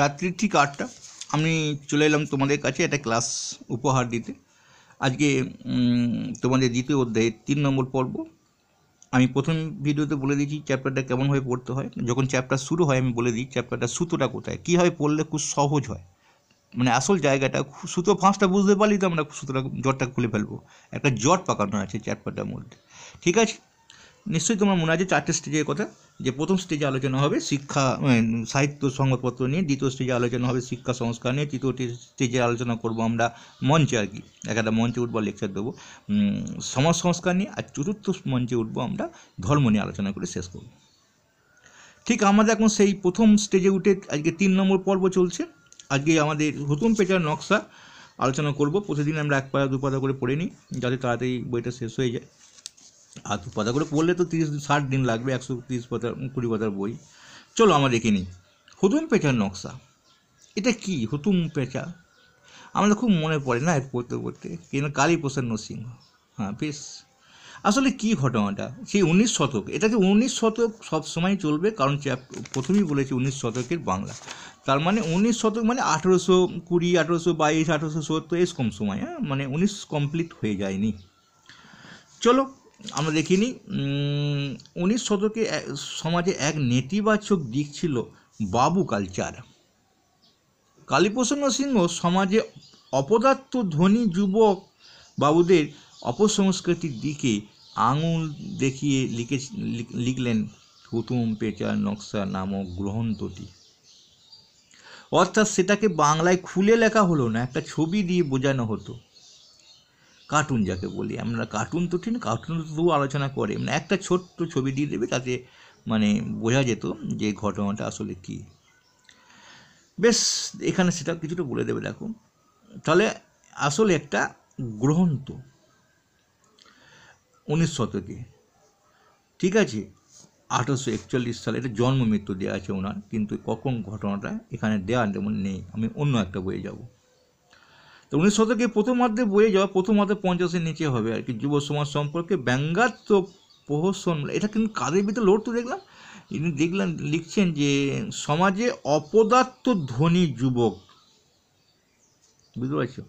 রাত্রি ঠিক আটটা আমি চলে এলাম তোমাদের কাছে একটা ক্লাস উপহার দিতে আজকে তোমাদের দ্বিতীয় অধ্যায়ে তিন নম্বর পর্ব আমি প্রথম ভিডিওতে বলে দিয়েছি চ্যাপ্টারটা কেমনভাবে পড়তে হয় যখন চ্যাপ্টার শুরু হয় আমি বলে দিই চ্যাপ্টারটা সুতোটা কোথায় কীভাবে পড়লে খুব সহজ হয় মানে আসল জায়গাটা সুতো ফাঁসটা বুঝতে পারলেই তো আমরা সুতোটা জটটা খুলে ফেলবো একটা জট পাকানো আছে চ্যাপ্টারটার মধ্যে ঠিক আছে নিশ্চয়ই তোমার মনে আছে চারটে স্টেজের কথা যে প্রথম স্টেজে আলোচনা হবে শিক্ষা সাহিত্য সংবাদপত্র নিয়ে দ্বিতীয় স্টেজে আলোচনা হবে শিক্ষা সংস্কার নিয়ে তৃতীয় স্টেজে আলোচনা করব আমরা মঞ্চে আর কি একটা মঞ্চে উঠবো লেকচার দেবো সমাজ সংস্কার নিয়ে আর চতুর্থ মঞ্চে উঠবো আমরা ধর্ম নিয়ে আলোচনা করে শেষ করব ঠিক আমাদের এখন সেই প্রথম স্টেজে উঠে আজকে তিন নম্বর পর্ব চলছে আজকে আমাদের নতুন পেটার নকশা আলোচনা করব প্রতিদিন আমরা এক পাতা দু পাতা করে পড়ে নিই যাতে তাড়াতাড়ি বইটা শেষ হয়ে যায় আর দু পাতা করে পড়লে তো তিরিশ ষাট দিন লাগবে একশো তিরিশ পাতা কুড়ি পাতার বই চলো আমরা দেখে নিই হুতুম পেঁচার নকশা এটা কি হুতুম পেঁচা আমাদের খুব মনে পড়ে না পড়তে পড়তে কিন্তু কালী প্রসন্ন সিংহ হ্যাঁ বেশ আসলে কি ঘটনাটা সেই উনিশ শতক এটাকে উনিশ শতক সবসময় চলবে কারণ প্রথমেই বলেছি উনিশ শতকের বাংলা তার মানে উনিশ শতক মানে আঠেরোশো কুড়ি আঠেরোশো বাইশ আঠেরোশো সত্তর এরকম সময় হ্যাঁ মানে উনিশ কমপ্লিট হয়ে যায়নি চলো আমরা দেখিনি উনিশ শতকে সমাজে এক নেতিবাচক দিক ছিল বাবু কালচার কালীপ্রসন্ন সিংহ সমাজে অপদার্থ ধনী যুবক বাবুদের অপসংস্কৃতির দিকে আঙুল দেখিয়ে লিখে লিখলেন হুতুম পেঁচা নকশা নামক গ্রন্থটি অর্থাৎ সেটাকে বাংলায় খুলে লেখা হলো না একটা ছবি দিয়ে বোঝানো হতো কার্টুন যাকে বলি আমরা কার্টুন তো ঠিক কার্টুন তো আলোচনা করে মানে একটা ছোট্ট ছবি দিয়ে দেবে তাতে মানে বোঝা যেত যে ঘটনাটা আসলে কী বেশ এখানে সেটা কিছুটা বলে দেবে দেখো তাহলে আসলে একটা গ্রন্থ উনিশ শতকে ঠিক আছে আঠারোশো একচল্লিশ সালে এটা জন্ম মৃত্যু দেওয়া আছে ওনার কিন্তু কখন ঘটনাটা এখানে দেওয়া যেমন নেই আমি অন্য একটা বইয়ে যাবো তো উনিশ শতকে প্রথমার্ধে বয়ে যাওয়া প্রথমার্ধে পঞ্চাশের নিচে হবে আর কি যুব সমাজ সম্পর্কে ব্যঙ্গাত্মক প্রহসন এটা কিন্তু কাদের ভিতরে লড়তো দেখলাম ইনি দেখলাম লিখছেন যে সমাজে অপদার্থ ধনী যুবক বুঝতে পারছো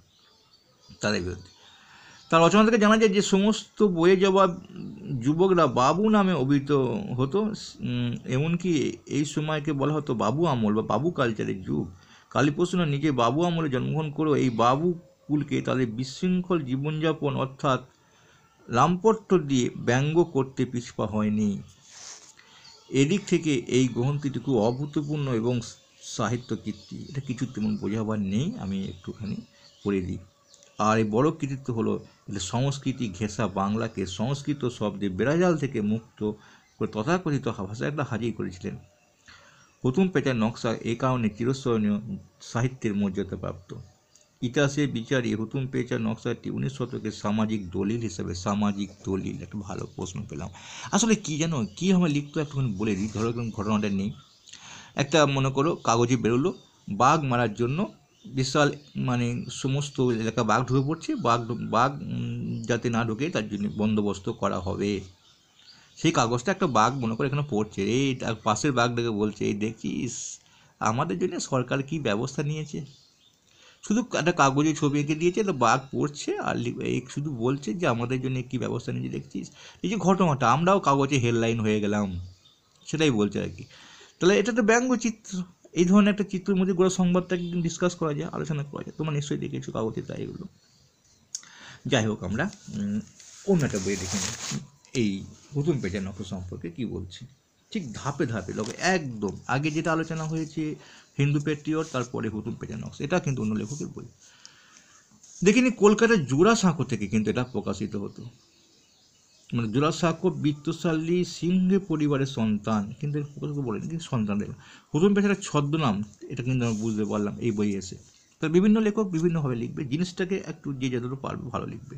তাদের বিরুদ্ধে তার রচনা থেকে জানা যায় যে সমস্ত বয়ে যাওয়া যুবকরা বাবু নামে অভিহিত হতো এমনকি এই সময়কে বলা হতো বাবু আমল বা বাবু কালচারের যুগ কালীপ্রসন্ন নিজে বাবু আমলে জন্মগ্রহণ করেও এই বাবু কুলকে তাদের বিশৃঙ্খল জীবনযাপন অর্থাৎ লাম্পট্য দিয়ে ব্যঙ্গ করতে পিছপা হয়নি এদিক থেকে এই গ্রন্থটি খুব অভূতপূর্ণ এবং সাহিত্য কীর্তি এটা কিছু তেমন বোঝাবার নেই আমি একটুখানি করে দিই আর এই বড় কৃতিত্ব হলো এটা সংস্কৃতি ঘেঁষা বাংলাকে সংস্কৃত শব্দে বেড়াজাল থেকে মুক্ত করে তথাকথিত ভাষায় একটা হাজির করেছিলেন প্রথম পেটার নকশা এ কারণে চিরস্মরণীয় সাহিত্যের মর্যাদা প্রাপ্ত ইতিহাসের বিচারে হুতুম পেচার নকশাটি উনিশ শতকের সামাজিক দলিল হিসেবে সামাজিক দলিল একটা ভালো প্রশ্ন পেলাম আসলে কি জানো কী আমার লিখতো একটুখানি বলে দিই ধরো ঘটনাটা নেই একটা মনে করো কাগজে বেরোলো বাঘ মারার জন্য বিশাল মানে সমস্ত এলাকা বাঘ ঢুকে পড়ছে বাঘ বাঘ যাতে না ঢুকে তার জন্য বন্দোবস্ত করা হবে সেই কাগজটা একটা বাঘ মনে করে এখানে পড়ছে এই পাশের বাঘ ডেকে বলছে এই দেখিস আমাদের জন্য সরকার কি ব্যবস্থা নিয়েছে শুধু একটা কাগজে ছবি এঁকে দিয়েছে তো বাঘ পড়ছে আর শুধু বলছে যে আমাদের জন্য কি ব্যবস্থা নিয়েছে দেখছিস এই যে ঘটনাটা আমরাও কাগজে হেডলাইন হয়ে গেলাম সেটাই বলছে আর কি তাহলে এটা তো ব্যঙ্গচিত্র এই ধরনের একটা চিত্রের মধ্যে সংবাদটা সংবাদটাকে ডিসকাস করা যায় আলোচনা করা যায় তোমরা নিশ্চয়ই দেখেছো কাগজে তাই এগুলো যাই হোক আমরা অন্য একটা বই দেখে নিই এই হুতুম পেটের নকশা সম্পর্কে কি বলছি ঠিক ধাপে ধাপে লোকে একদম আগে যেটা আলোচনা হয়েছে হিন্দু পেট্রিয়ট তারপরে হুতুম পেটের নকশা এটা কিন্তু অন্য লেখকের বই দেখিনি কলকাতার জোড়াসাঁকো থেকে কিন্তু এটা প্রকাশিত হতো মানে জোড়া জোড়াসাঁকো বিত্তশালী সিংহে পরিবারের সন্তান কিন্তু বলেনি কিন্তু সন্তান দেখলাম হুতুম পেটের ছদ্মনাম এটা কিন্তু আমি বুঝতে পারলাম এই বই এসে তার বিভিন্ন লেখক বিভিন্নভাবে লিখবে জিনিসটাকে একটু যে যতটা পারবে ভালো লিখবে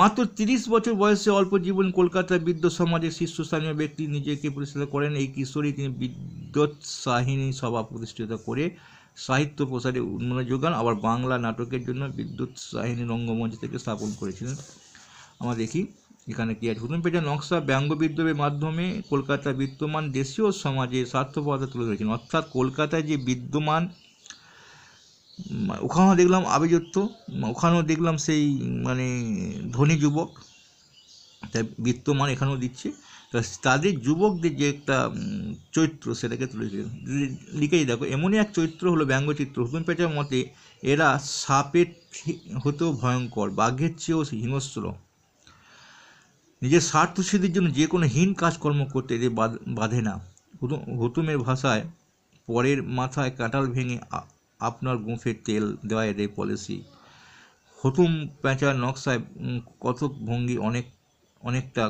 মাত্র তিরিশ বছর বয়সে অল্প জীবন কলকাতার বিদ্য সমাজের শীর্ষস্থানীয় ব্যক্তি নিজেকে প্রতিষ্ঠিত করেন এই কিশোরী তিনি বিদ্যুৎ সাহিনী সভা প্রতিষ্ঠিত করে সাহিত্য প্রসারে উন্নয়ন যোগান আবার বাংলা নাটকের জন্য বিদ্যুৎ সাহিনী রঙ্গমঞ্চ থেকে স্থাপন করেছিলেন আমরা দেখি এখানে কি আছে হুতুম পেটা নকশা ব্যঙ্গ বিদ্রোহের মাধ্যমে কলকাতা বিদ্যমান দেশীয় সমাজে স্বার্থপরতা তুলে ধরেছেন অর্থাৎ কলকাতায় যে বিদ্যমান ওখানেও দেখলাম আবেজত্ব ওখানেও দেখলাম সেই মানে ধনী যুবক তাই বিত্তমান এখানেও দিচ্ছে তাদের যুবকদের যে একটা চরিত্র সেটাকে তুলেছে লিখেই দেখো এমনই এক চরিত্র হলো ব্যঙ্গচিত্র হুতুম পেঁচার মতে এরা সাপের হতেও ভয়ঙ্কর বাঘের চেয়েও হিংস্র নিজের স্বার্থ সিদ্ধির জন্য যে কোনো হীন কাজকর্ম করতে এদের বাঁধে না হুতুমের ভাষায় পরের মাথায় কাঁটাল ভেঙে আপনার গুঁফে তেল দেওয়া এর পলিসি হতুম প্যাঁচার নকশায় কত ভঙ্গি অনেক অনেকটা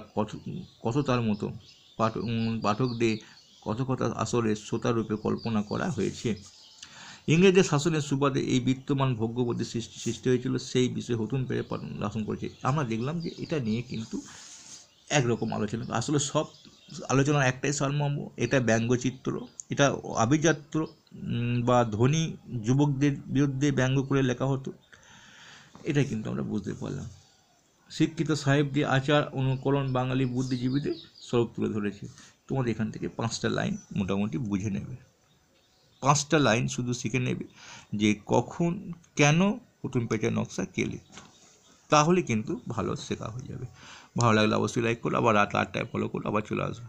কত তার মতো পাঠক পাঠকদের কথা আসলে শ্রোতারূপে কল্পনা করা হয়েছে ইংরেজদের শাসনের সুবাদে এই বিদ্যমান ভোগ্যবোধের সৃষ্টি হয়েছিল সেই বিষয়ে হতুম পেরে শাসন করেছে আমরা দেখলাম যে এটা নিয়ে কিন্তু একরকম আলোচনা আসলে সব আলোচনার একটাই সারমর্ম এটা ব্যঙ্গচিত্র এটা আভিজাত্য বা ধনী যুবকদের বিরুদ্ধে ব্যঙ্গ করে লেখা হতো এটা কিন্তু আমরা বুঝতে পারলাম শিক্ষিত সাহেবদের আচার অনুকরণ বাঙালি বুদ্ধিজীবীদের স্বরূপ তুলে ধরেছে তোমার এখান থেকে পাঁচটা লাইন মোটামুটি বুঝে নেবে পাঁচটা লাইন শুধু শিখে নেবে যে কখন কেন প্রথম পেটের নকশা কে লিখত তাহলে কিন্তু ভালো শেখা হয়ে যাবে ভালো লাগলে অবশ্যই লাইক করো আবার রাত আটটায় ফলো করো আবার চলে আসবো